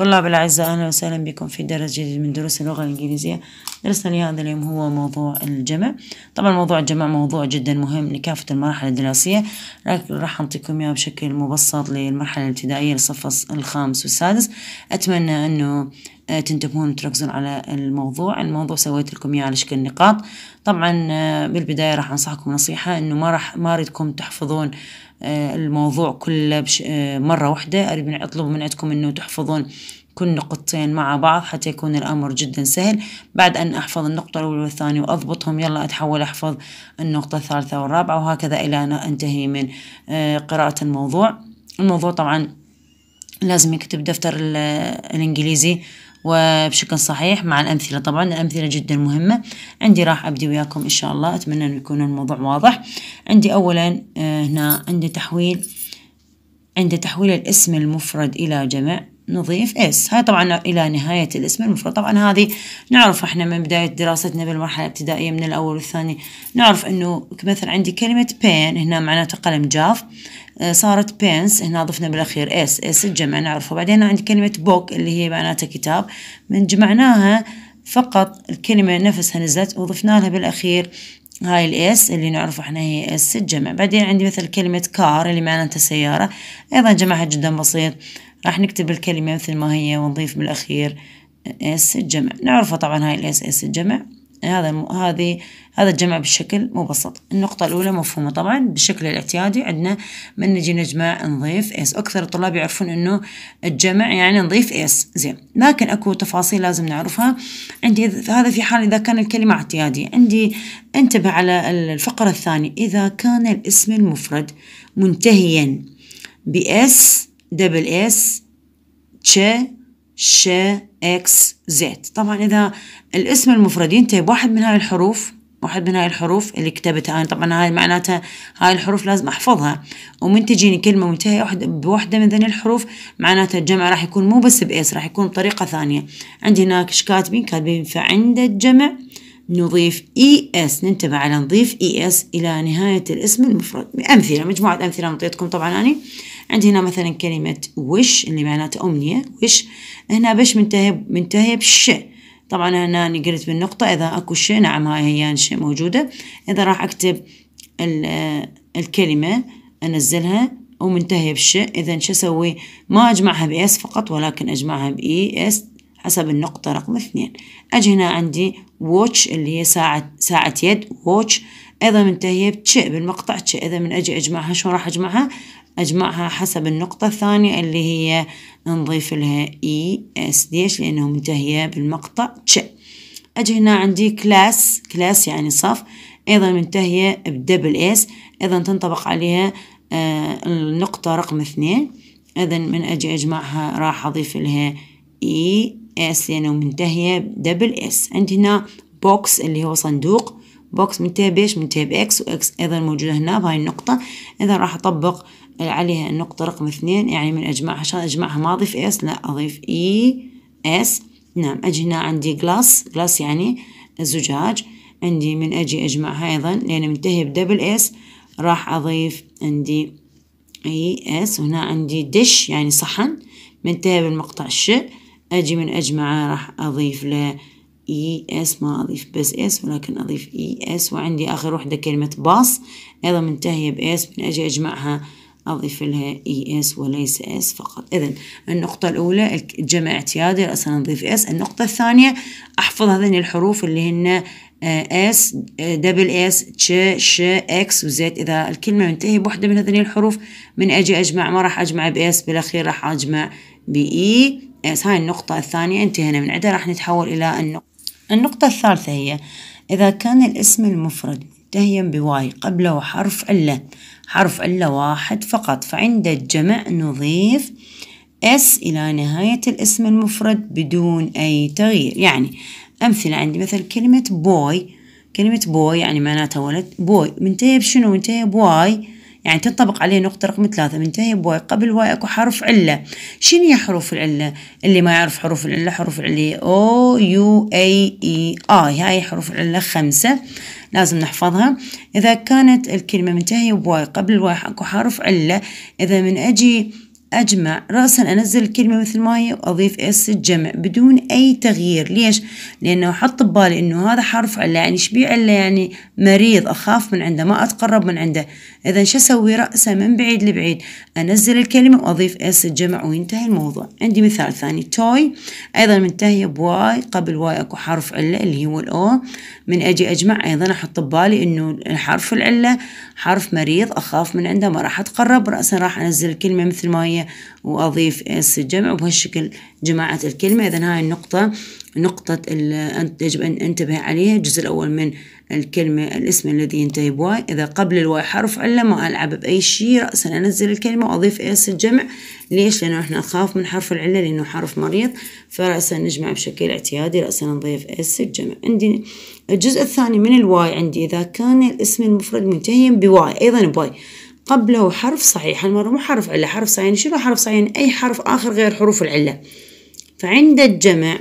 طلاب الأعزاء أهلا وسهلا بكم في درس جديد من دروس اللغة الإنجليزية درسنا لهذا اليوم هو موضوع الجمع طبعا موضوع الجمع موضوع جدا مهم لكافة المراحل الدراسية لكن راح أعطيكم إياه بشكل مبسط للمرحلة الابتدائية للصف الخامس والسادس أتمنى أنه آه، تنتبهون وتركزون على الموضوع الموضوع سويت لكم اياه على شكل نقاط طبعا آه، بالبدايه راح انصحكم نصيحه انه ما راح ما اريدكم تحفظون آه، الموضوع كله بش مره واحده اريد من اطلب من عندكم انه تحفظون كل نقطتين مع بعض حتى يكون الأمر جدا سهل بعد أن أحفظ النقطة الأولى والثانية وأضبطهم يلا أتحول أحفظ النقطة الثالثة والرابعة وهكذا إلى أن أنتهي من قراءة الموضوع الموضوع طبعا لازم يكتب دفتر الإنجليزي وبشكل صحيح مع الأمثلة طبعا الأمثلة جدا مهمة عندي راح أبدي وياكم إن شاء الله أتمنى أن يكون الموضوع واضح عندي أولا آه، هنا عندي تحويل عند تحويل الاسم المفرد إلى جمع نضيف اس هاي طبعا إلى نهاية الاسم المفرد طبعا هذه نعرف احنا من بداية دراستنا بالمرحلة الابتدائية من الأول والثاني نعرف أنه مثلا عندي كلمة بين هنا معناته قلم جاف آه، صارت بينس هنا ضفنا بالاخير اس اس الجمع نعرفه بعدين عند كلمه بوك اللي هي معناتها كتاب من جمعناها فقط الكلمه نفسها نزلت وضفنا لها بالاخير هاي الاس اللي نعرفه احنا هي اس الجمع بعدين عندي مثل كلمة كار اللي معناتها سيارة ايضا جمعها جدا بسيط راح نكتب الكلمة مثل ما هي ونضيف بالاخير اس الجمع نعرفه طبعا هاي الاس اس الجمع هذا هذه هذا الجمع بالشكل مبسط النقطة الأولى مفهومة طبعا بالشكل الاعتيادي عندنا من نجي نجمع نضيف اس أكثر الطلاب يعرفون أنه الجمع يعني نضيف اس زين لكن أكو تفاصيل لازم نعرفها عندي هذا في حال إذا كان الكلمة اعتيادية عندي انتبه على الفقرة الثانية إذا كان الاسم المفرد منتهيا بإس دبل إس تش ش اكس زيت طبعا اذا الاسم المفرد ينتهي طيب، بواحد من هاي الحروف واحد من هاي الحروف اللي كتبتها انا طبعا هاي معناتها هاي الحروف لازم احفظها ومن تجيني كلمه منتهيه بواحده من ذني الحروف معناتها الجمع راح يكون مو بس باس راح يكون بطريقه ثانيه عندي هناك ايش كاتبين كاتبين فعند الجمع نضيف اي e اس ننتبه على نضيف اي e اس الى نهاية الاسم المفرد امثلة مجموعة امثلة نعطيتكم طبعا انا عندي هنا مثلا كلمة وش اللي معناته امنية وش هنا بش منتهي منتهي بش طبعا هنا نقلت بالنقطة اذا اكو شيء نعم هاي هي شيء موجودة اذا راح اكتب الكلمة انزلها ومنتهية بالش اذا شو اسوي ما اجمعها باس فقط ولكن اجمعها باي اس e حسب النقطة رقم اثنين أجي هنا عندي ووتش اللي هي ساعة ساعة يد ووتش أيضا منتهية بتش بالمقطع تش إذا من أجي أجمعها شو راح أجمعها أجمعها حسب النقطة الثانية اللي هي نضيف لها إي إس ليش لأنه منتهية بالمقطع تش أجي هنا عندي كلاس كلاس يعني صف أيضا منتهية بدبل إس أيضا تنطبق عليها آه، النقطة رقم اثنين إذا من أجي أجمعها راح أضيف لها إي e اس لأنه منتهية دبل اس عندي هنا بوكس اللي هو صندوق بوكس من تاب ايش من تاب اكس واكس ايضا موجودة هنا بهاي النقطة اذا راح اطبق عليها النقطة رقم اثنين يعني من اجمعها عشان اجمعها ما اضيف اس لا اضيف اي e، اس نعم اجي هنا عندي جلاس جلاس يعني زجاج عندي من اجي اجمعها ايضا لان منتهي بدبل اس راح اضيف عندي اي e، اس وهنا عندي دش يعني صحن منتهي بالمقطع الش أجي من أجمعة راح أضيف له اي اس ما اضيف بس اس ولكن اضيف اي e اس وعندي اخر وحده كلمه باص ايضا منتهيه باس من اجي اجمعها اضيف لها اي e اس وليس اس فقط إذن النقطه الاولى الجمع اعتيادي راسا نضيف اس النقطه الثانيه احفظ هذين الحروف اللي هن اس دبل اس تش ش اكس وزيت اذا الكلمه منتهية بوحده من هذين الحروف من اجي اجمع ما راح اجمع باس بالاخير راح اجمع باي e. هاي إيه، النقطة الثانية انتهينا من عدة راح نتحول إلى النقطة النقطة الثالثة هي إذا كان الاسم المفرد منتهيا بواي قبله حرف علة حرف علة واحد فقط فعند الجمع نضيف اس إلى نهاية الاسم المفرد بدون أي تغيير يعني أمثلة عندي مثل كلمة بوي كلمة بوي يعني معناتها ولد بوي منتهي بشنو منتهي بواي يعني تنطبق عليه نقطة رقم ثلاثة منتهي بواي قبل واي اكو حرف علة شنو هي حروف العلة اللي ما يعرف حروف العلة حروف العلة او يو اي اي اي هاي حروف العلة خمسة لازم نحفظها إذا كانت الكلمة منتهية بواي قبل واي اكو حرف علة إذا من أجي أجمع رأسا أنزل الكلمة مثل ما هي وأضيف اس الجمع بدون أي تغيير ليش؟ لأنه حط ببالي أنه هذا حرف علة يعني شبيع علة يعني مريض أخاف من عنده ما أتقرب من عنده إذا شو أسوي رأسا من بعيد لبعيد أنزل الكلمة وأضيف اس الجمع وينتهي الموضوع عندي مثال ثاني توي أيضا منتهية بواي قبل واي أكو حرف علة اللي هو الأو من أجي أجمع أيضا أحط ببالي أنه الحرف العلة حرف مريض أخاف من عنده ما راح أتقرب رأسا راح أنزل الكلمة مثل ما هي وأضيف اس الجمع وبهالشكل جماعة الكلمة إذا هاي النقطة نقطة يجب أن انتبه عليها الجزء الأول من الكلمة الاسم الذي ينتهي بواي إذا قبل الواي حرف علة ما ألعب بأي شيء رأسا أنزل الكلمة وأضيف إس الجمع ليش؟ لأنه إحنا نخاف من حرف العلة لأنه حرف مريض فرأسا نجمع بشكل اعتيادي رأسا نضيف إس الجمع عندي الجزء الثاني من الواي عندي إذا كان الاسم المفرد منتهيا بواي أيضا بواي قبله حرف صحيح المرة مو حرف علة حرف صحيح شنو حرف صحيح أي حرف آخر غير حروف العلة فعند الجمع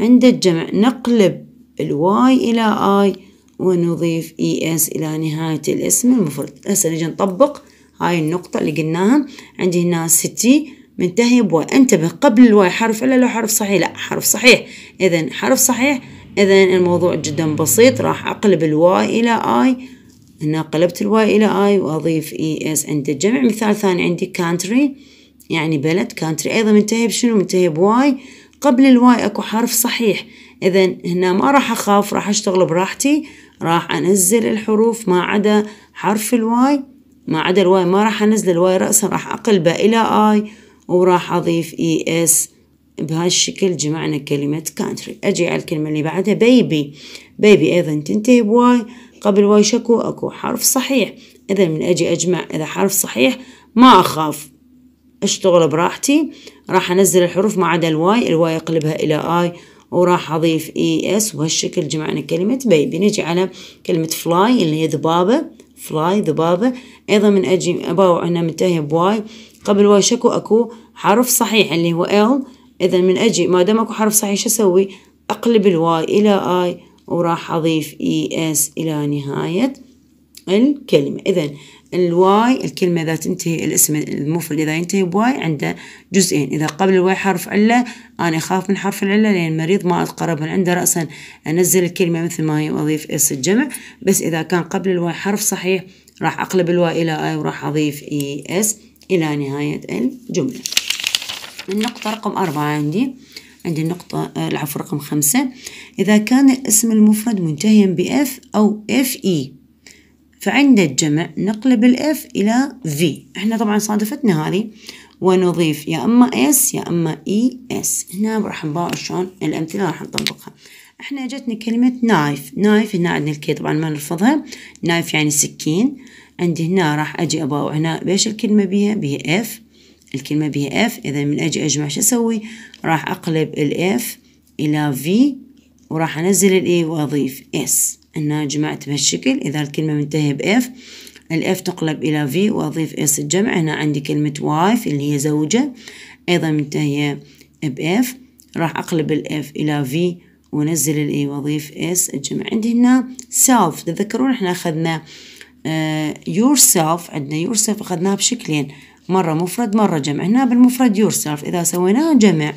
عند الجمع نقلب الواي إلى آي ونضيف اي e اس الى نهاية الاسم المفرد هسه نجي نطبق هاي النقطة اللي قلناها عندي هنا ستي منتهي بواي انتبه قبل الواي حرف الا لو حرف صحيح لا حرف صحيح اذا حرف صحيح اذا الموضوع جدا بسيط راح اقلب الواي الى اي هنا قلبت الواي الى اي واضيف اي e اس عند الجمع مثال ثاني عندي كانتري يعني بلد كانتري ايضا منتهي بشنو منتهي بواي قبل الواي اكو حرف صحيح إذا هنا ما راح أخاف راح أشتغل براحتي راح أنزل الحروف ما عدا حرف الواي ما عدا الواي ما راح أنزل الواي رأسا راح أقلبه إلى آي وراح أضيف إي e إس بهالشكل جمعنا كلمة كانتري أجي على الكلمة اللي بعدها بيبي بيبي أيضا تنتهي بواي قبل واي شكو أكو حرف صحيح إذا من أجي أجمع إذا حرف صحيح ما أخاف أشتغل براحتي راح أنزل الحروف ما عدا الواي الواي أقلبها إلى آي وراح أضيف إي e إس وهالشكل جمعنا كلمة بيبي نجي على كلمة فلاي اللي هي ذبابة فلاي ذبابة أيضا من أجي أباوع هنا منتهية بواي قبل واي شكو أكو حرف صحيح اللي هو إل إذا من أجي ما دام أكو حرف صحيح شو أسوي أقلب الواي إلى آي وراح أضيف إي e إس إلى نهاية الكلمة إذا الواي الكلمة إذا تنتهي الاسم المفرد إذا ينتهي بواي عنده جزئين إذا قبل الواي حرف علة أنا أخاف من حرف العلة لأن المريض ما أتقرب من عنده رأسا أنزل الكلمة مثل ما هي وأضيف اس الجمع بس إذا كان قبل الواي حرف صحيح راح أقلب الواي إلى أي وراح أضيف إي e اس إلى نهاية الجملة النقطة رقم أربعة عندي عندي النقطة العفو رقم خمسة إذا كان الاسم المفرد منتهيا بإف أو إف إي e فعند الجمع نقلب الاف الى v احنا طبعا صادفتنا هذه ونضيف يا اما s يا اما اي e اس هنا راح نباوع شلون الامثله راح نطبقها احنا جتني كلمه نايف نايف هنا عندنا الكي طبعا ما نرفضها نايف يعني سكين عندي هنا راح اجي اباوع هنا بيش الكلمه بيها بيها اف الكلمه بيها اف اذا من اجي اجمع شو اسوي راح اقلب الاف الى في وراح انزل الاي e واضيف اس أنها جمعت بهالشكل إذا الكلمة منتهية بإف الإف تقلب إلى في وأضيف إس الجمع هنا عندي كلمة وايف اللي هي زوجة أيضا منتهية بإف راح أقلب الإف إلى في ونزل الإي وأضيف إس الجمع عندي هنا سيلف تذكرون إحنا أخذنا يور آه، سيلف عندنا يور سيلف أخذناها بشكلين مرة مفرد مرة جمع هنا بالمفرد يور سيلف إذا سويناها جمع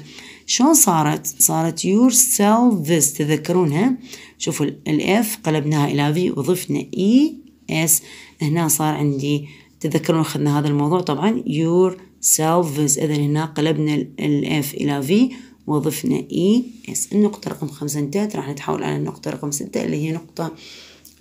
شلون صارت؟ صارت يور سيلفز تذكرونها شوفوا الاف قلبناها الى في وضفنا اي e اس هنا صار عندي تذكرون اخذنا هذا الموضوع طبعا يور سيلفز اذا هنا قلبنا الاف الى في وضفنا اي e اس النقطة رقم خمسة انتهت راح نتحول على النقطة رقم ستة اللي هي نقطة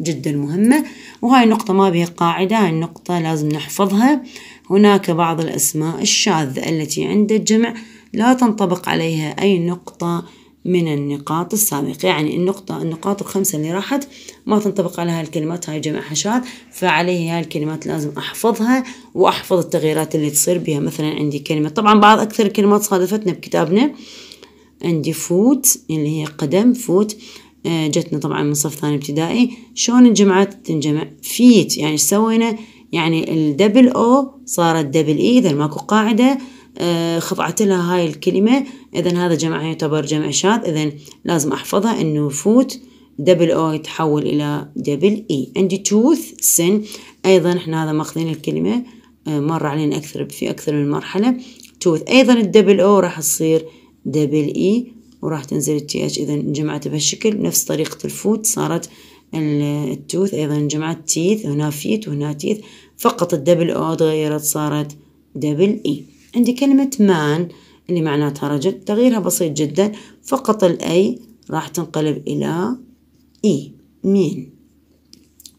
جدا مهمة وهاي النقطة ما بها قاعدة هاي النقطة لازم نحفظها هناك بعض الأسماء الشاذة التي عند الجمع لا تنطبق عليها أي نقطة من النقاط السابقة يعني النقطة النقاط الخمسة اللي راحت ما تنطبق عليها الكلمات هاي جمع حشات فعليه هاي الكلمات لازم أحفظها وأحفظ التغييرات اللي تصير بها مثلا عندي كلمة طبعا بعض أكثر الكلمات صادفتنا بكتابنا عندي فوت اللي هي قدم فوت آه، جتنا طبعا من صف ثاني ابتدائي شلون الجمعات تنجمع فيت يعني سوينا يعني الدبل او صارت دبل اي e، اذا ماكو قاعده آه، خضعت لها هاي الكلمة إذا هذا جمع يعتبر جمع شاذ إذا لازم أحفظها إنه فوت دبل او يتحول إلى دبل إي e. عندي توث سن أيضا إحنا هذا ماخذين الكلمة آه، مر علينا أكثر في أكثر من مرحلة توث أيضا الدبل او راح تصير دبل إي e وراح تنزل التي اتش إذا انجمعت بهالشكل نفس طريقة الفوت صارت التوث أيضا انجمعت تيث هنا فيت وهنا تيث فقط الدبل او تغيرت صارت دبل إي e. عندي كلمة مان اللي معناتها رجل تغييرها بسيط جدا فقط الأي راح تنقلب إلى إي e، مين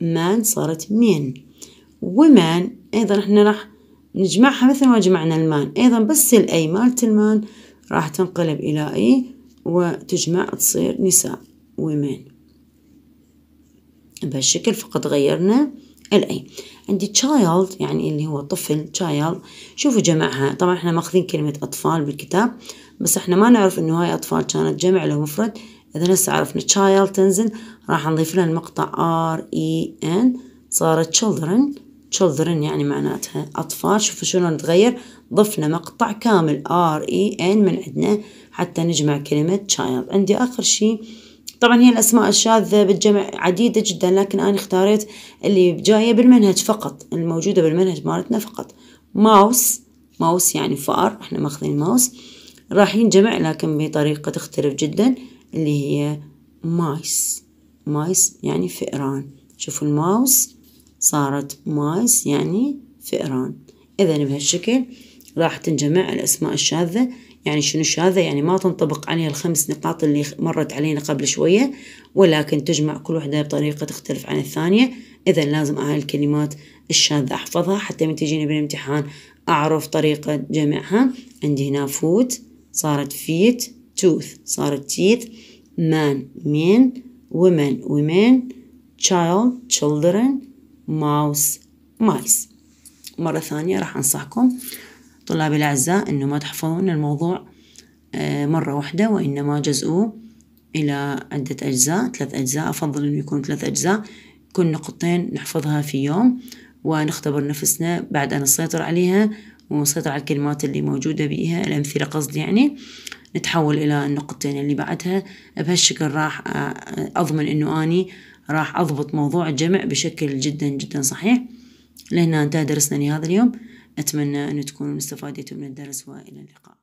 مان صارت مين ومان أيضا احنا راح نجمعها مثل ما جمعنا المان أيضا بس الأي مالت المان راح تنقلب إلى إي e وتجمع تصير نساء ومن بهالشكل فقط غيرنا الأي عندي child يعني اللي هو طفل child شوفوا جمعها طبعا احنا ماخذين كلمة أطفال بالكتاب بس احنا ما نعرف انه هاي أطفال كانت جمع لو مفرد إذا هسه عرفنا child تنزل راح نضيف لها المقطع r e n صارت children children يعني معناتها أطفال شوفوا شلون تغير ضفنا مقطع كامل r e n من عندنا حتى نجمع كلمة child عندي آخر شيء طبعا هي الأسماء الشاذة بالجمع عديدة جدا لكن أنا اختاريت اللي جاية بالمنهج فقط الموجودة بالمنهج مالتنا فقط ماوس ماوس يعني فأر احنا ماخذين ماوس راح ينجمع لكن بطريقة تختلف جدا اللي هي مايس مايس يعني فئران شوفوا الماوس صارت مايس يعني فئران إذا بهالشكل راح تنجمع الأسماء الشاذة يعني شنو هذا يعني ما تنطبق عليها الخمس نقاط اللي مرت علينا قبل شوية ولكن تجمع كل وحدة بطريقة تختلف عن الثانية إذا لازم أهل الكلمات الشاذة أحفظها حتى من تجيني بالامتحان أعرف طريقة جمعها عندي هنا فوت صارت فيت توث صارت تيث مان مين ومن ومن child children mouse mice مرة ثانية راح أنصحكم طلابي الأعزاء أنه ما تحفظون الموضوع آه، مرة واحدة وإنما جزئوه إلى عدة أجزاء ثلاث أجزاء أفضل أنه يكون ثلاث أجزاء كل نقطتين نحفظها في يوم ونختبر نفسنا بعد أن نسيطر عليها ونسيطر على الكلمات اللي موجودة بيها الأمثلة قصدي يعني نتحول إلى النقطتين اللي بعدها بهالشكل راح آه، آه، أضمن أنه أني راح أضبط موضوع الجمع بشكل جدا جدا صحيح لهنا انتهى درسنا لهذا اليوم أتمنى أن تكونوا استفادتم من الدرس وإلى اللقاء